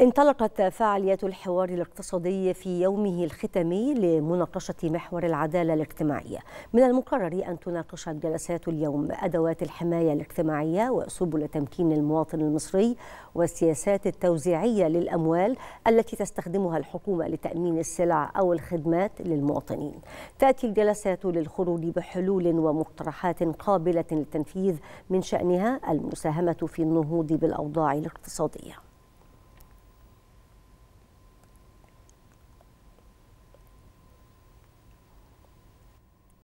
انطلقت فعاليات الحوار الاقتصادي في يومه الختامي لمناقشة محور العدالة الاجتماعية من المقرر أن تناقش الجلسات اليوم أدوات الحماية الاجتماعية وسبل تمكين المواطن المصري والسياسات التوزيعية للأموال التي تستخدمها الحكومة لتأمين السلع أو الخدمات للمواطنين تأتي الجلسات للخروج بحلول ومقترحات قابلة للتنفيذ من شأنها المساهمة في النهوض بالأوضاع الاقتصادية